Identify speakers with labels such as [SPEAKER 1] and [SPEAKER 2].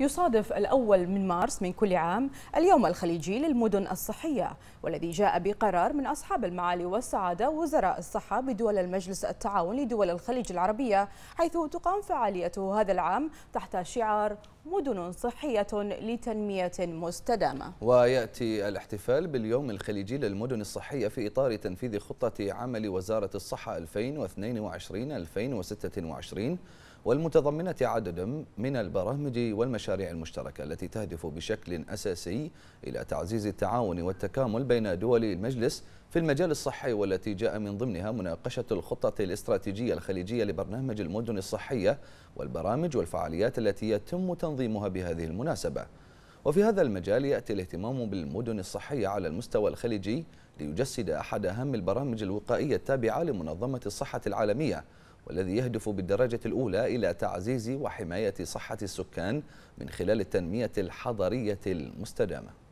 [SPEAKER 1] يصادف الأول من مارس من كل عام اليوم الخليجي للمدن الصحية والذي جاء بقرار من أصحاب المعالي والسعادة وزراء الصحة بدول المجلس التعاون لدول الخليج العربية حيث تقام فعاليته هذا العام تحت شعار مدن صحية لتنمية مستدامة
[SPEAKER 2] ويأتي الاحتفال باليوم الخليجي للمدن الصحية في إطار تنفيذ خطة عمل وزارة الصحة 2022-2026 والمتضمنة عددا من البرامج والمشاريع المشتركة التي تهدف بشكل أساسي إلى تعزيز التعاون والتكامل بين دول المجلس في المجال الصحي والتي جاء من ضمنها مناقشة الخطة الاستراتيجية الخليجية لبرنامج المدن الصحية والبرامج والفعاليات التي يتم تنظيمها بهذه المناسبة وفي هذا المجال يأتي الاهتمام بالمدن الصحية على المستوى الخليجي ليجسد أحد أهم البرامج الوقائية التابعة لمنظمة الصحة العالمية والذي يهدف بالدرجة الأولى إلى تعزيز وحماية صحة السكان من خلال التنمية الحضرية المستدامة